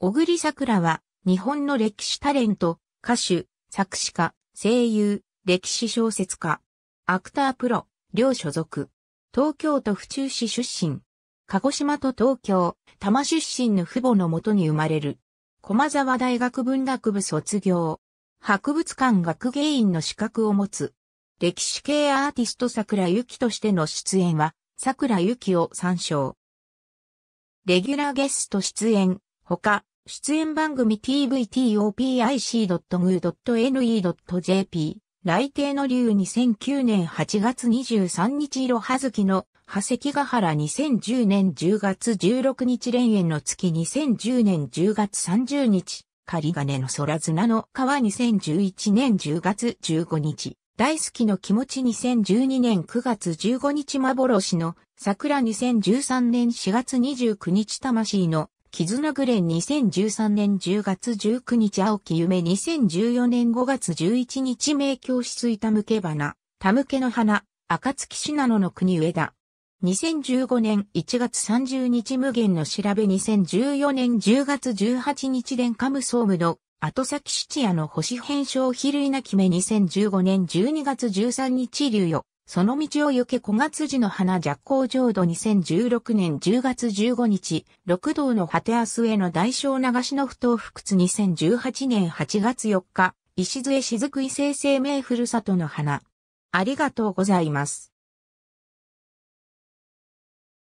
小栗桜は、日本の歴史タレント、歌手、作詞家、声優、歴史小説家、アクタープロ、両所属。東京都府中市出身。鹿児島と東京、多摩出身の父母のもとに生まれる。駒沢大学文学部卒業。博物館学芸員の資格を持つ。歴史系アーティスト桜ゆきとしての出演は、桜ゆきを参照。レギュラーゲスト出演、他、出演番組 tvtopic.gu.ne.jp 来帝の竜2009年8月23日色はずきの波石ヶ原2010年10月16日連園の月2010年10月30日仮金の空綱の川2011年10月15日大好きの気持ち2012年9月15日幻の桜2013年4月29日魂の絆グレン2013年10月19日青木夢2014年5月11日名教室いたむけ花、たむけの花、赤暁信濃の国上田。2015年1月30日無限の調べ2014年10月18日電カム総務の後先七夜の星変集比類なき目2015年12月13日流よ。その道を行け小月寺の花若光浄土2016年10月15日、六道の果て明日への大小流しの不当不屈2018年8月4日、石杖雫異性生命ふるさとの花。ありがとうございます。